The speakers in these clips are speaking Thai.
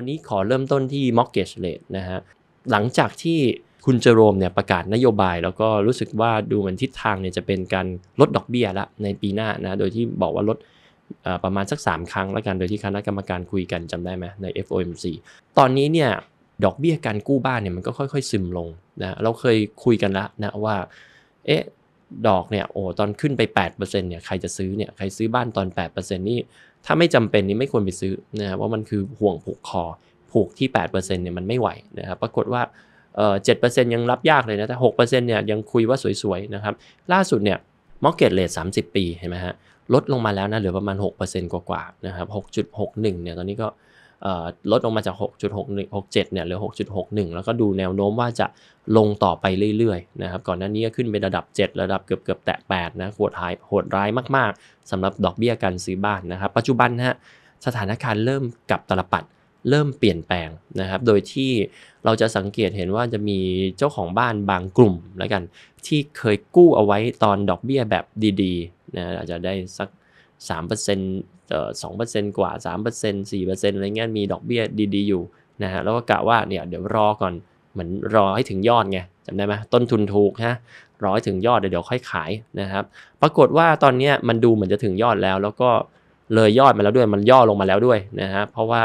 วันนี้ขอเริ่มต้นที่ mortgage rate นะฮะหลังจากที่คุณเจอโรมเนี่ยประกาศนโยบาย แล้วก็รู้สึกว่าดูเหมือนทิศทางเนี่ยจะเป็นการลดดอกเบี้ยละในปีหน้านะโดยที่บอกว่าลดประมาณสัก3ครั้งแล้วกัน โดยที่คณะกรรมการคุยกันจำได้ไหมใน FOMC ตอนนี้เนี่ยดอกเบี้ยการกู้บ้านเนี่ยมันก็ค่อยๆซึมลงนะเราเคยคุยกันละนะว่าเอ๊ะดอกเนี่ยโอ้ตอนขึ้นไป8%เนี่ยใครจะซื้อเนี่ยใครซื้อบ้านตอน8%นี่ถ้าไม่จำเป็นนี่ไม่ควรไปซื้อนะครับว่ามันคือห่วงผูกคอผูกที่8%เนี่ยมันไม่ไหวนะครับปรากฏว่าเจ็ดเปอร์เซ็นต์ยังรับยากเลยนะแต่หกเปอร์เซ็นเนี่ยยังคุยว่าสวยๆนะครับล่าสุดเนี่ยมอร์เก็ตเลทสามสิบปีเห็นไหมฮะลดลงมาแล้วนะเหลือประมาณหกเปอร์เซ็นต์กว่าๆนะครับหกจุดหกหนึ่งเนี่ยตอนนี้ก็ลดลงมาจาก 6.6167 เนี่ยเหลือ 6.61 แล้วก็ดูแนวโน้มว่าจะลงต่อไปเรื่อยๆนะครับก่อนหน้านี้ก็ขึ้นไประดับ 7 ระดับเกือบเกือบแตะ 8 นะโหดร้ายโหดร้ายมากๆ สำหรับดอกเบี้ยการซื้อบ้านนะครับปัจจุบันฮะสถานการณ์เริ่มกับตลปัดเริ่มเปลี่ยนแปลงนะครับโดยที่เราจะสังเกตเห็นว่าจะมีเจ้าของบ้านบางกลุ่มแล้วกันที่เคยกู้เอาไว้ตอนดอกเบี้ยแบบดีๆนะอาจจะได้สักสามเปอร์เซ็นต์สองเปอร์เซ็นต์กว่าสามเปอร์เซ็นต์สี่เปอร์เซ็นต์อะไรเงี้ยมีดอกเบี้ยดีๆ อยู่นะฮะแล้วก็กะว่าเนี่ยเดี๋ยวรอก่อนเหมือนรอให้ถึงยอดไงจำได้ไหมต้นทุนถูกฮะรอให้ถึงยอดเดี๋ยวค่อยขายนะครับปรากฏว่าตอนนี้มันดูเหมือนจะถึงยอดแล้ว แล้วก็เลยยอดมาแล้วด้วยมันย่อลงมาแล้วด้วยนะฮะเพราะว่า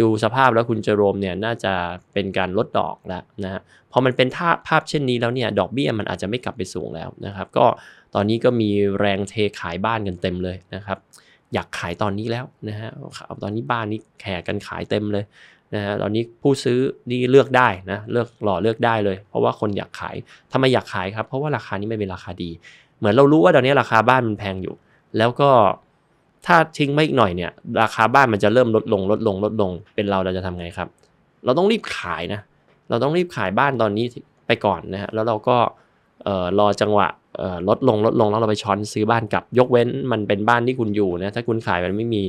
ดูสภาพแล้วคุณเจอรมเนี่ยน่าจะเป็นการลดดอกแล้วนะฮะพอมันเป็นภาพเช่นนี้แล้วเนี่ยดอกเบี้ยมันอาจจะไม่กลับไปสูงแล้วนะครับ ก็ตอนนี้ก็มีแรงเทขายบ้านกันเต็มเลยนะครับ อยากขายตอนนี้แล้วนะฮะตอนนี้บ้านนี้แข่กันขายเต็มเลยนะฮะตอนนี้ผู้ซื้อนี่เลือกได้นะเลือกหล่อเลือกได้เลย เพราะว่าคนอยากขายทำไมอยากขายครับเพราะว่าราคานี้ไม่เป็นราคาดี เหมือนเรารู้ว่าตอนนี้ราคาบ้านมันแพงอยู่ แล้วก็ถ้าทิ้งไม่อีกหน่อยเนี่ยราคาบ้านมันจะเริ่มลดลง ลดลง ลดลงเป็นเราเราจะทำไงครับ เราต้องรีบขายนะ เราต้องรีบขายบ้านตอนนี้ไปก่อนนะฮะแล้วเราก็รอจังหวะลดลงลดลงแล้วเราไปช้อนซื้อบ้านกลับยกเว้นมันเป็นบ้านที่คุณอยู่นะถ้าคุณขายมันไม่มี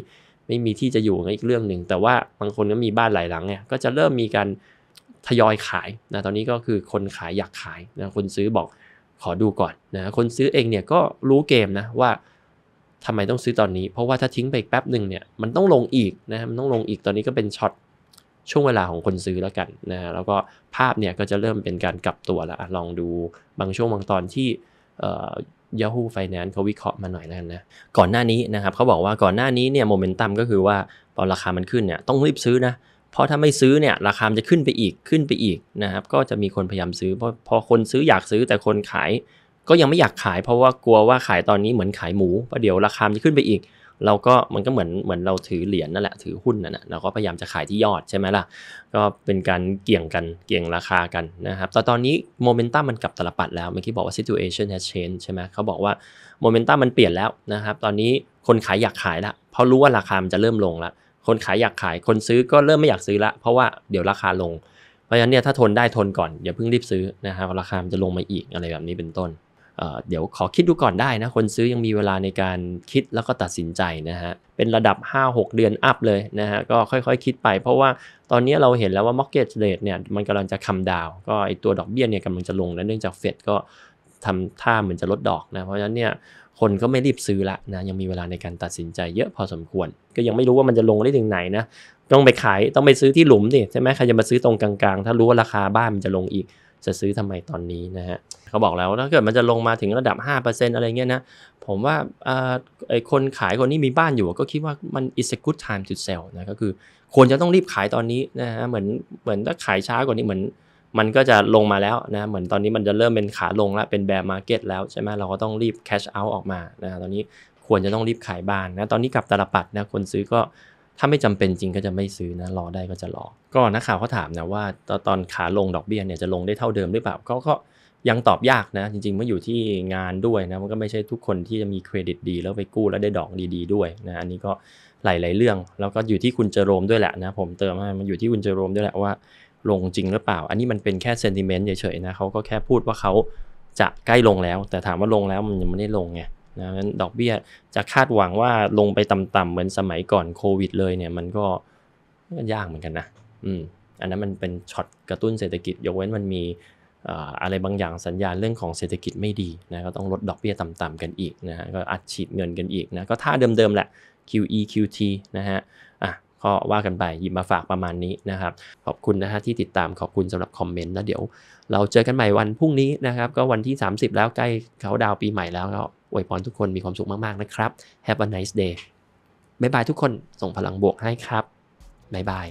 ไม่มีที่จะอยู่ก็อีกเรื่องหนึ่งแต่ว่าบางคนก็มีบ้านหลายหลังเนี่ยก็จะเริ่มมีการทยอยขายนะตอนนี้ก็คือคนขายอยากขายนะคนซื้อบอกขอดูก่อนนะคนซื้อเองเนี่ยก็รู้เกมนะว่าทำไมต้องซื้อตอนนี้เพราะว่าถ้าทิ้งไปแป๊บหนึ่งเนี่ยมันต้องลงอีกนะมันต้องลงอีกตอนนี้ก็เป็นช็อตช่วงเวลาของคนซื้อแล้วกันนะฮะแล้วก็ภาพเนี่ยก็จะเริ่มเป็นการกลับตัวละลองดูบางช่วงบางตอนที่ย a h o o Finance เขาวิเคราะห์มาหน่อยแล้วกันนะก่อนหน้านี้นะครับเขาบอกว่าก่อนหน้านี้เนี่ยโมเมนตัมก็คือว่าตอนราคามันขึ้นเนี่ยต้องรีบซื้อนะเพราะถ้าไม่ซื้อเนี่ยราคาจะขึ้นไปอีกขึ้นไปอีกนะครับก็จะมีคนพยายามซื้อเพราะพอคนซื้ออยากซื้อแต่คนขาย ก็ยังไม่อยากขาย เพราะว่ากลัวว่าขายตอนนี้เหมือนขายหมูเพราะเดี๋ยวราคาจะขึ้นไปอีกเราก็มันก็เหมือนเหมือนเราถือเหรียญนั่นแหละถือหุ้นนั่นแหละเราก็พยายามจะขายที่ยอดใช่ไหมล่ะก็เป็นการเกี่ยงกันเกี่ยงราคากันนะครับแต่ตอนนี้โมเมนตัมมันกลับตลบปัด แล้วเมื่อกี้บอกว่า situation has changed ใช่ไหมเขาบอกว่าโมเมนตัมมันเปลี่ยนแล้วนะครับตอนนี้คนขายอยากขายละเพราะรู้ว่าราคามันจะเริ่มลงละคนขายอยากขายคนซื้อก็เริ่มไม่อยากซื้อละเพราะว่าเดี๋ยวราคาลงเพราะฉะนั้นเนี่ยถ้าทนได้ทนก่อนอย่าเพิ่งรีบซื้อนะครับราคามันจะลงมาอีกอะไรแบบนี้เป็นต้นเดี๋ยวขอคิดดูก่อนได้นะคนซื้อยังมีเวลาในการคิดแล้วก็ตัดสินใจนะฮะเป็นระดับ 5-6 เดือนอัพเลยนะฮะก็ค่อยๆคคิดไป เพราะว่าตอนนี้เราเห็นแล้วว่า market rate เนี่ยมันกำลังจะคำดาวก็ไอตัวดอกเบี้ยเนี่ยกำลังจะลงแล้วเนื่องจากเฟดก็ทำท่าเหมือนจะลดดอกนะเพราะฉะนั้นเนี่ยคนก็ไม่รีบซื้อละนะยังมีเวลาในการตัดสินใจ เยอะพอสมควร ก็ยังไม่รู้ว่ามันจะลงได้ถึงไหนนะต้องไปขายต้องไปซื้อที่หลุมดิใช่ไหมใครจะมาซื้อตรงกลางๆถ้ารู้ว่าราคาบ้านมันจะลงอีกจะซื้อทำไมตอนนี้นะฮะเขาบอกแล้วถ้าเกิดมันจะลงมาถึงระดับ 5%อะไรเงี้ยนะผมว่าไอคนขายคนนี้มีบ้านอยู่ก็คิดว่ามัน is a good time to sell นะก็คือควรจะต้องรีบขายตอนนี้นะฮะเหมือนเหมือนถ้าขายช้ากว่านี้เหมือนมันก็จะลงมาแล้วนะเหมือนตอนนี้มันจะเริ่มเป็นขาลงแล้วเป็นแบร์มาร์เก็ตแล้วใช่ไหมเราก็ต้องรีบแคชเอาท์ออกมานะตอนนี้ควรจะต้องรีบขายบ้านนะตอนนี้กับตลาดปัดนะคนซื้อก็ถ้าไม่จำเป็นจริงก็จะไม่ซื้อนะรอได้ก็จะรอก็นักข่าวเขาถามนะว่า ตอนขาลงดอกเบี้ยเนี่ยจะลงได้เท่าเดิมหรือเปล่าเขาก็ยังตอบยากนะจริง ๆมันอยู่ที่งานด้วยนะมันก็ไม่ใช่ทุกคนที่จะมีเครดิตดีแล้วไปกู้แล้วได้ดอกดี ๆด้วยนะอันนี้ก็หลายๆเรื่องแล้วก็อยู่ที่คุณเจอโรมด้วยแหละนะผมเติมให้มันอยู่ที่คุณเจอโรมด้วยแหละว่าลงจริงหรือเปล่า อันนี้มันเป็นแค่เซนติเมนต์เฉยๆนะเขาก็แค่พูดว่าเขาจะใกล้ลงแล้ว แต่ถามว่าลงแล้วมันยังไม่ได้ลงไงนะงั้นดอกเบี้ยจะคาดหวังว่าลงไปต่ำๆเหมือนสมัยก่อนโควิดเลยเนี่ยมันก็ยากเหมือนกันนะอืมอันนั้นมันเป็นช็อตกระตุ้นเศรษฐกิจยกเว้นมันมีอะไรบางอย่างสัญญาณเรื่องของเศรษฐกิจไม่ดีนะก็ต้องลดดอกเบี้ยต่ำๆกันอีกนะฮะก็อัดฉีดเงินกันอีกนะก็ท่าเดิมๆแหละ QE QT นะฮะก็ว่ากันไปหยิบมาฝากประมาณนี้นะครับขอบคุณนะฮะที่ติดตามขอบคุณสำหรับคอมเมนต์แล้วเดี๋ยว เราเจอกันใหม่วันพรุ่งนี้นะครับก็วันที่ 30 แล้วใกล้เขาดาวปีใหม่แล้วก็อวยพรทุกคนมีความสุขมากๆนะครับ Have a nice day บายบายทุกคนส่งพลังบวกให้ครับบ๊ายบาย